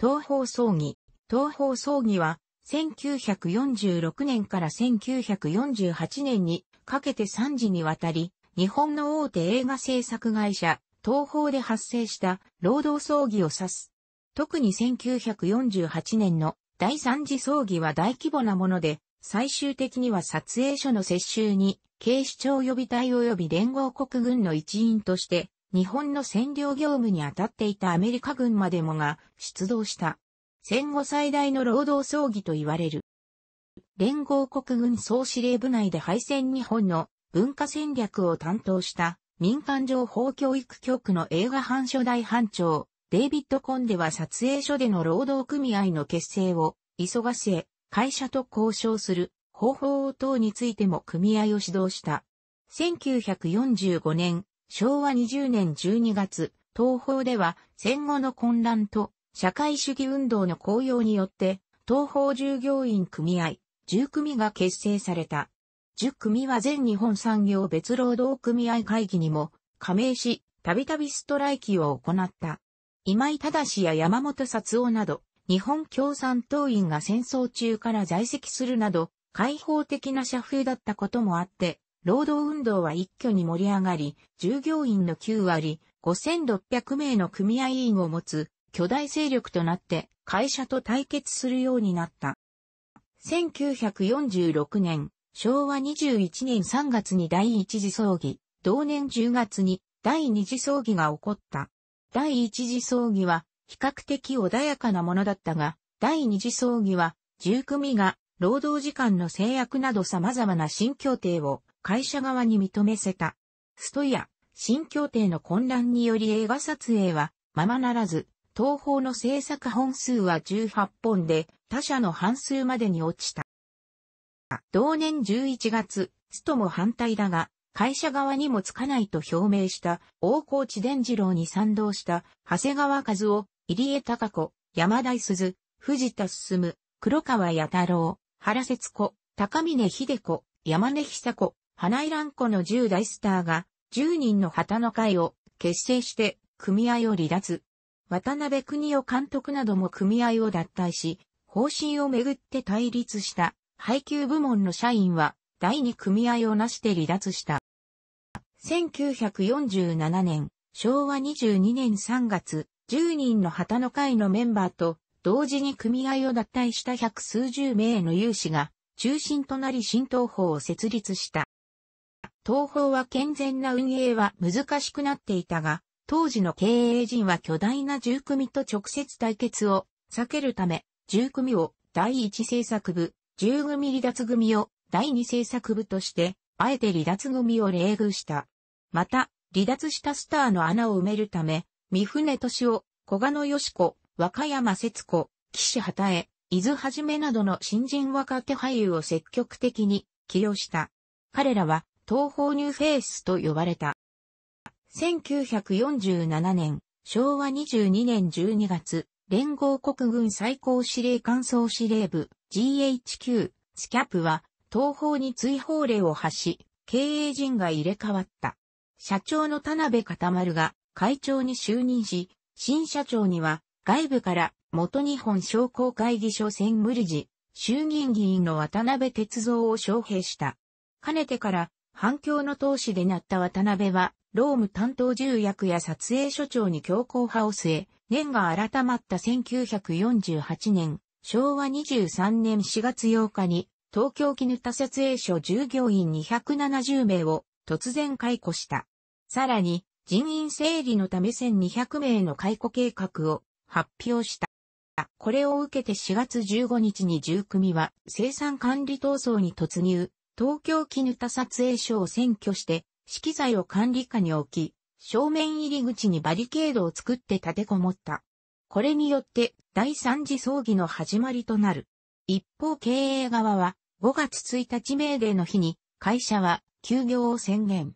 東方葬儀。東方葬儀は、1946年から1948年にかけて3時にわたり、日本の大手映画制作会社、東方で発生した労働葬儀を指す。特に1948年の第3次葬儀は大規模なもので、最終的には撮影所の接収に、警視庁予備隊及び連合国軍の一員として、日本の占領業務に当たっていたアメリカ軍までもが出動した。戦後最大の労働争議と言われる。連合国軍総司令部内で敗戦日本の文化戦略を担当した民間情報教育局の映画班初代班長、デイビッド・コンデは撮影所での労働組合の結成を急がせ、会社と交渉する方法等についても組合を指導した。1945年、昭和20年12月、東方では戦後の混乱と社会主義運動の高揚によって、東方従業員組合、10組が結成された。10組は全日本産業別労働組合会議にも加盟し、たびたびストライキを行った。今井正や山本札夫など、日本共産党員が戦争中から在籍するなど、開放的な社風だったこともあって、労働運動は一挙に盛り上がり、従業員の9割、5600名の組合員を持つ巨大勢力となって会社と対決するようになった。1946年、昭和21年3月に第一次葬儀、同年10月に第二次葬儀が起こった。第一次葬儀は比較的穏やかなものだったが、第二次葬儀は、10組が労働時間の制約など様々な新協定を会社側に認めせた。ストや新協定の混乱により映画撮影はままならず、東方の制作本数は18本で他社の半数までに落ちた。同年11月、ストも反対だが、会社側にもつかないと表明した大河内伝次郎に賛同した長谷川和夫、入江隆子、山田鈴、藤田進、黒川弥太郎、原節子、高峰秀子、山根久子、花井蘭子の10大スターが、10人の旗の会を結成して、組合を離脱。渡辺邦夫監督なども組合を脱退し、方針をめぐって対立した配給部門の社員は第2組合をなして離脱した。1947年、昭和22年3月、10人の旗の会のメンバーと同時に組合を脱退した百数十名の有志が中心となり新東法を設立した。東宝は健全な運営は難しくなっていたが、当時の経営陣は巨大な重組と直接対決を避けるため、重組を第一制作部、重組離脱組を第二制作部として、あえて離脱組を冷遇した。また、離脱したスターの穴を埋めるため、三船敏夫、小賀野義子、若山節子、岸畑江、伊豆はじめなどの新人若手俳優を積極的に起用した。彼らは東方ニューフェイスと呼ばれた。1947年、昭和22年12月、連合国軍最高司令官総司令部 GHQ スキャップは東方に追放令を発し、経営陣が入れ替わった。社長の田辺固丸が会長に就任し、新社長には外部から元日本商工会議所専務理事、衆議院議員の渡辺哲三を招聘した。かねてから反響の投資でなった渡辺は、ローム担当重役や撮影所長に強硬派を据え、年が改まった1948年、昭和23年4月8日に、東京絹田設営所従業員270名を突然解雇した。さらに、人員整理のため1200名の解雇計画を発表した。これを受けて4月15日に10組は生産管理闘争に突入、東京木ぬ田撮影所を占拠して、資機材を管理下に置き、正面入り口にバリケードを作って立てこもった。これによって第三次葬儀の始まりとなる。一方経営側は5月1日命令の日に会社は休業を宣言。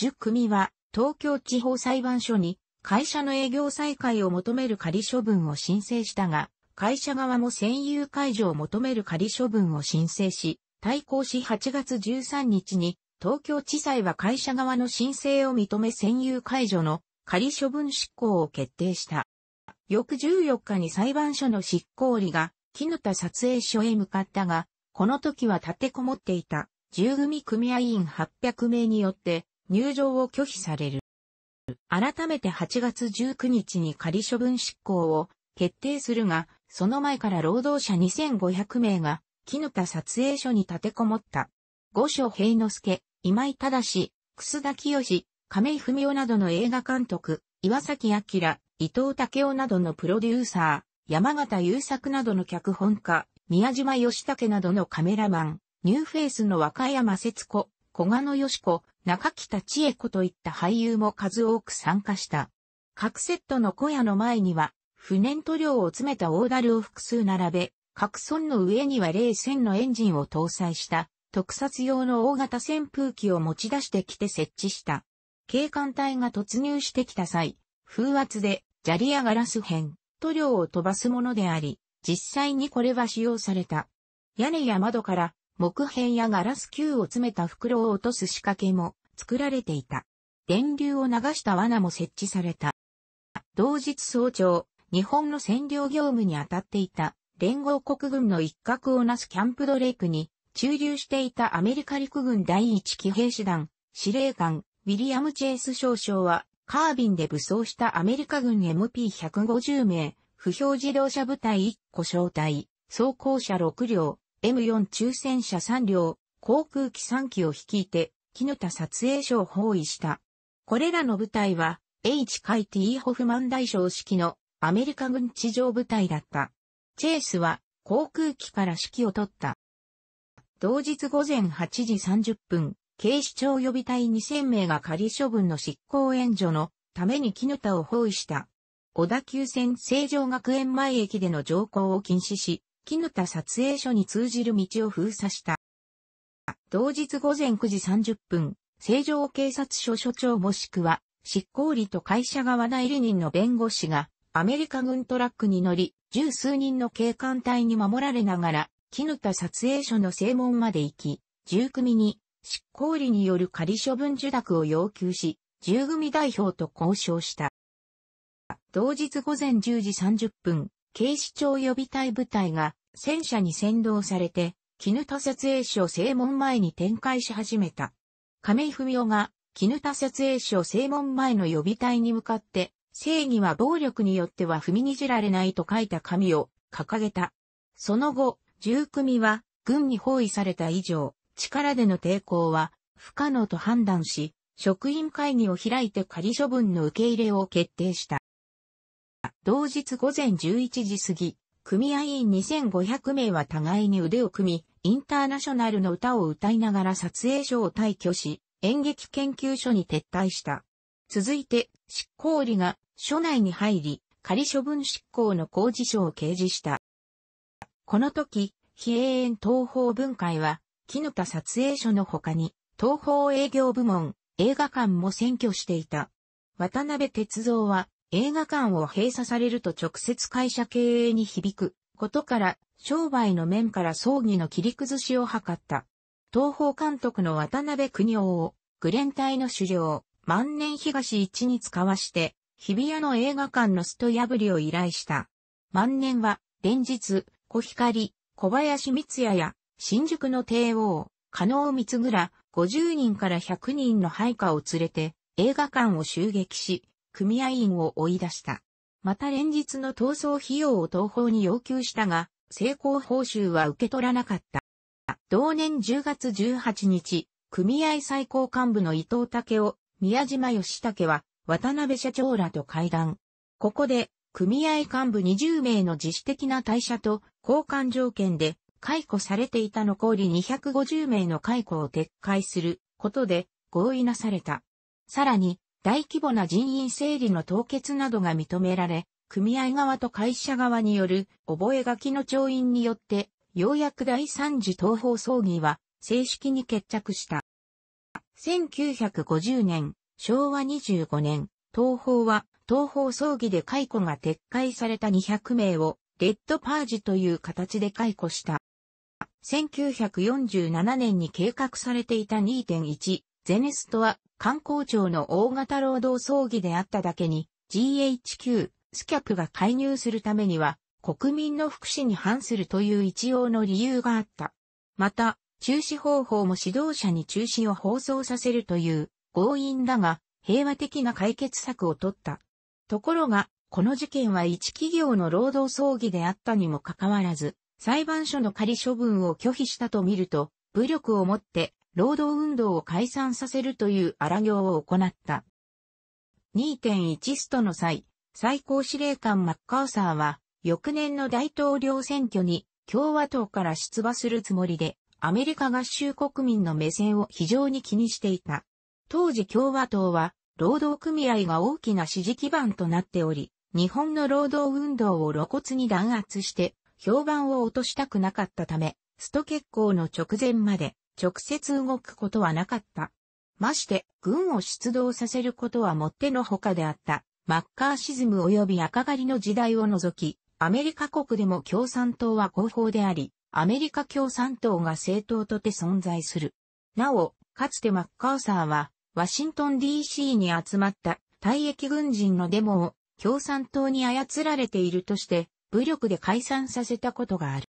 10組は東京地方裁判所に会社の営業再開を求める仮処分を申請したが、会社側も占有解除を求める仮処分を申請し、対抗し8月13日に東京地裁は会社側の申請を認め占有解除の仮処分執行を決定した。翌14日に裁判所の執行理が木田撮影所へ向かったが、この時は立てこもっていた10組組合員800名によって入場を拒否される。改めて8月19日に仮処分執行を決定するが、その前から労働者2500名がの田撮影所に立てこもった。五所平之助、今井正、楠田清、亀井文夫などの映画監督、岩崎明、伊藤武夫などのプロデューサー、山形優作などの脚本家、宮島義武などのカメラマン、ニューフェイスの若山節子、小賀野義子、中北千恵子といった俳優も数多く参加した。各セットの小屋の前には、不燃塗料を詰めた大樽を複数並べ、核村の上には冷戦のエンジンを搭載した特撮用の大型扇風機を持ち出してきて設置した。警官隊が突入してきた際、風圧で砂利やガラス片、塗料を飛ばすものであり、実際にこれは使用された。屋根や窓から木片やガラス球を詰めた袋を落とす仕掛けも作られていた。電流を流した罠も設置された。同日早朝、日本の占領業務に当たっていた連合国軍の一角をなすキャンプドレイクに駐留していたアメリカ陸軍第一騎兵士団司令官ウィリアム・チェイス少将はカービンで武装したアメリカ軍 MP150 名、不評自動車部隊1個小隊、装甲車6両、M4 抽選車3両、航空機3機を率いて、ヌタ撮影所を包囲した。これらの部隊は、H. 海 T. ホフマン大将式のアメリカ軍地上部隊だった。チェースは航空機から指揮を取った。同日午前8時30分、警視庁予備隊2000名が仮処分の執行援助のために木ヌ田を包囲した。小田急線成城学園前駅での乗降を禁止し、木ヌ田撮影所に通じる道を封鎖した。同日午前9時30分、成城警察署署長もしくは、執行理と会社側代理人の弁護士が、アメリカ軍トラックに乗り、十数人の警官隊に守られながら、ヌタ撮影所の正門まで行き、十組に執行理による仮処分受諾を要求し、十組代表と交渉した。同日午前10時30分、警視庁予備隊部隊が戦車に先導されて、絹田撮影所正門前に展開し始めた。亀井文夫が絹田撮影所正門前の予備隊に向かって正義は暴力によっては踏みにじられないと書いた紙を掲げた。その後、重組は軍に包囲された以上、力での抵抗は不可能と判断し、職員会議を開いて仮処分の受け入れを決定した。同日午前11時過ぎ、組合員2500名は互いに腕を組み、インターナショナルの歌を歌いながら撮影所を退去し、演劇研究所に撤退した。続いて、執行理が署内に入り、仮処分執行の工事書を掲示した。この時、非永遠東方分会は、木の田撮影所の他に、東方営業部門、映画館も占拠していた。渡辺哲三は、映画館を閉鎖されると直接会社経営に響くことから、商売の面から葬儀の切り崩しを図った。東方監督の渡辺邦夫を、グレン隊の首領、万年東一に使わして、日比谷の映画館のスト破りを依頼した。万年は、連日、小光、小林光也や、新宿の帝王、加納光倉、50人から100人の配下を連れて、映画館を襲撃し、組合員を追い出した。また連日の逃走費用を東方に要求したが、成功報酬は受け取らなかった。同年10月18日、組合最高幹部の伊藤武を、宮島義武は、渡辺社長らと会談。ここで、組合幹部20名の自主的な退社と交換条件で解雇されていた残り250名の解雇を撤回することで合意なされた。さらに、大規模な人員整理の凍結などが認められ、組合側と会社側による覚書の調印によって、ようやく第三次東方葬儀は正式に決着した。1950年、昭和25年、東方は東方葬儀で解雇が撤回された200名をレッドパージという形で解雇した。1947年に計画されていた2.1ゼネストは観光庁の大型労働葬儀であっただけに GHQ スキャップが介入するためには国民の福祉に反するという一応の理由があった。また、中止方法も指導者に中止を放送させるという強引だが平和的な解決策を取った。ところが、この事件は一企業の労働争議であったにもかかわらず、裁判所の仮処分を拒否したと見ると、武力をもって労働運動を解散させるという荒行を行った。2.1ストの際、最高司令官マッカーサーは、翌年の大統領選挙に共和党から出馬するつもりで、アメリカ合衆国民の目線を非常に気にしていた。当時共和党は、労働組合が大きな支持基盤となっており、日本の労働運動を露骨に弾圧して、評判を落としたくなかったため、スト結構の直前まで直接動くことはなかった。まして、軍を出動させることはもってのほかであった、マッカーシズム及び赤狩りの時代を除き、アメリカ国でも共産党は合法であり、アメリカ共産党が政党とて存在する。なお、かつてマッカーサーは、ワシントン DC に集まった退役軍人のデモを共産党に操られているとして、武力で解散させたことがある。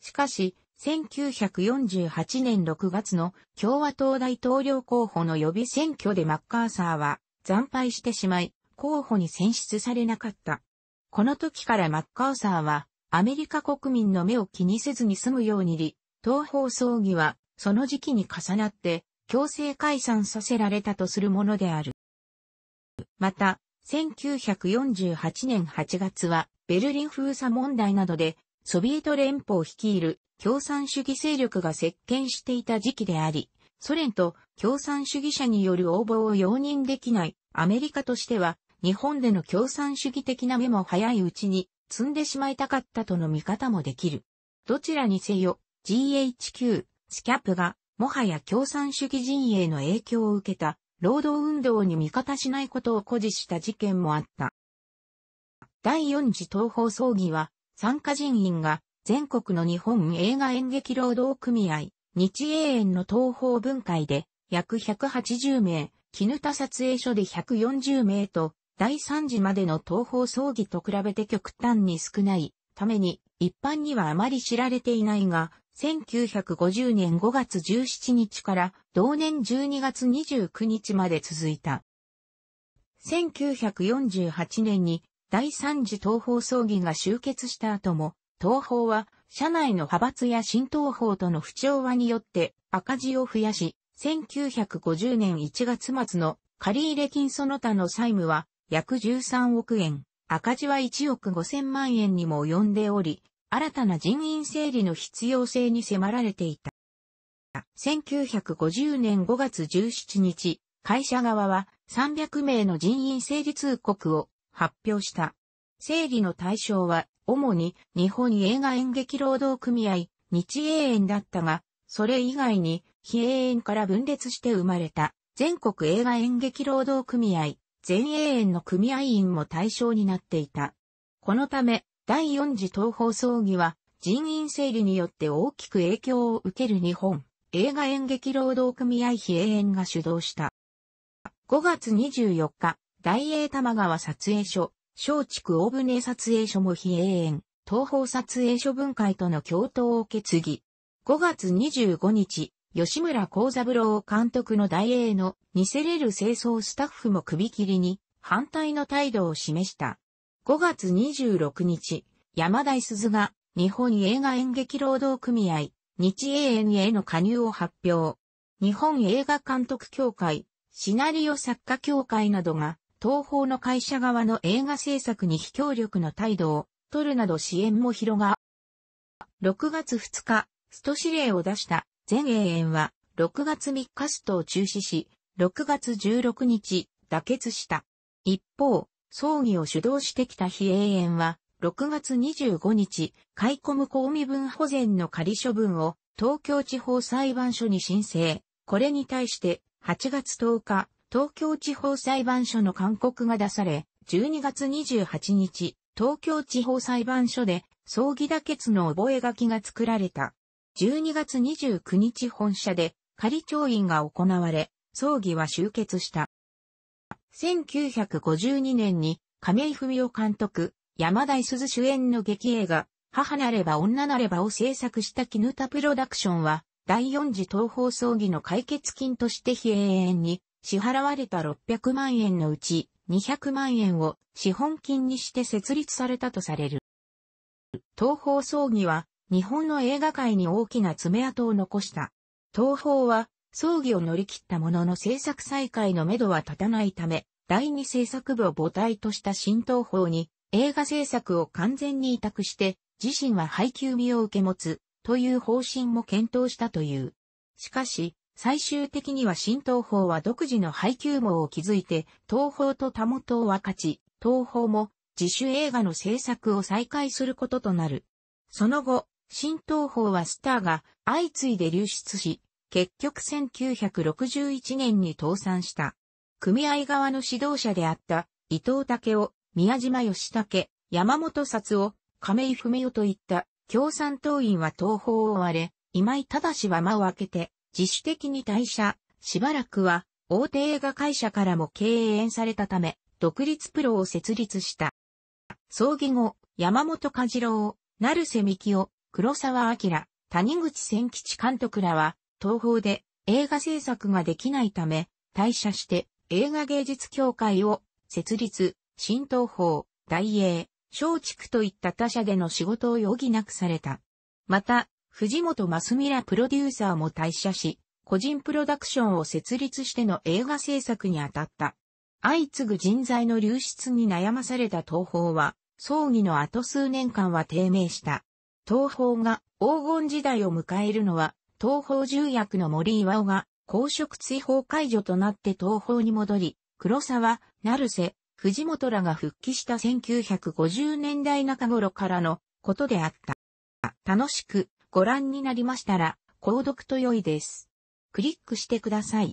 しかし、1948年6月の共和党大統領候補の予備選挙でマッカーサーは惨敗してしまい、候補に選出されなかった。この時からマッカーサーはアメリカ国民の目を気にせずに済むようにり、東方葬儀はその時期に重なって強制解散させられたとするものである。また、1948年8月は、ベルリン封鎖問題などで、ソビエト連邦を率いる共産主義勢力が接見していた時期であり、ソ連と共産主義者による応募を容認できないアメリカとしては、日本での共産主義的な目も早いうちに積んでしまいたかったとの見方もできる。どちらにせよ、GHQ、スキャップがもはや共産主義陣営の影響を受けた、労働運動に味方しないことを誇示した事件もあった。第四次東方葬儀は、参加人員が全国の日本映画演劇労働組合、日英園の東方分会で約180名、絹田撮影所で140名と、第三次までの東方葬儀と比べて極端に少ないために、一般にはあまり知られていないが、1950年5月17日から同年12月29日まで続いた。1948年に第三次東方葬儀が終結した後も、東方は社内の派閥や新東方との不調和によって赤字を増やし、1950年1月末の借入金その他の債務は約13億円、赤字は1億5000万円にも及んでおり、新たな人員整理の必要性に迫られていた。1950年5月17日、会社側は300名の人員整理通告を発表した。整理の対象は、主に日本映画演劇労働組合、日英園だったが、それ以外に、非永遠から分裂して生まれた、全国映画演劇労働組合、全永遠の組合員も対象になっていた。このため、第4次東方葬儀は人員整理によって大きく影響を受ける日本映画演劇労働組合非営園が主導した。5月24日、大英玉川撮影所、小畜大船撮影所も非営園、東方撮影所分会との共闘を受け継ぎ。5月25日、吉村幸三郎監督の大英の似せれる清掃スタッフも首切りに反対の態度を示した。5月26日、山田鈴が日本映画演劇労働組合、日英遠への加入を発表。日本映画監督協会、シナリオ作家協会などが、東方の会社側の映画制作に非協力の態度を取るなど支援も広が。6月2日、スト指令を出した全永遠は、6月3日ストを中止し、6月16日、妥結した。一方、葬儀を主導してきた非永遠は、6月25日、い込む公身分保全の仮処分を東京地方裁判所に申請。これに対して8月10日、東京地方裁判所の勧告が出され、12月28日、東京地方裁判所で葬儀妥結の覚書が作られた。12月29日本社で仮調印が行われ、葬儀は終結した。1952年に亀井文夫監督、山田鈴主演の劇映画、母なれば女なればを制作した絹田プロダクションは、第四次東方葬儀の解決金として非永遠に支払われた600万円のうち200万円を資本金にして設立されたとされる。東方葬儀は日本の映画界に大きな爪痕を残した。東方は葬儀を乗り切ったものの制作再開のめどは立たないため、第二制作部を母体とした新東宝に映画制作を完全に委託して、自身は配給日を受け持つという方針も検討したという。しかし、最終的には新東宝は独自の配給網を築いて、東宝と田元を分かち、東宝も自主映画の制作を再開することとなる。その後、新東宝はスターが相次いで流出し、結局1961年に倒産した。組合側の指導者であった伊藤武夫、宮島義武、山本札夫、亀井文夫といった共産党員は東方を追われ、今井正は間を開けて自主的に退社、しばらくは大手映画会社からも経営演されたため、独立プロを設立した。葬儀後、山本和郎、成瀬希夫、黒沢明、谷口千吉監督らは、東方で映画制作ができないため、退社して映画芸術協会を設立、新東方、大英、松竹といった他社での仕事を余儀なくされた。また、藤本マスミらプロデューサーも退社し、個人プロダクションを設立しての映画制作に当たった。相次ぐ人材の流出に悩まされた東方は、葬儀の後数年間は低迷した。東方が黄金時代を迎えるのは東方重役の森岩尾が公職追放解除となって東方に戻り、黒沢、成瀬、藤本らが復帰した1950年代中頃からのことであった。楽しくご覧になりましたら、購読と良いです。クリックしてください。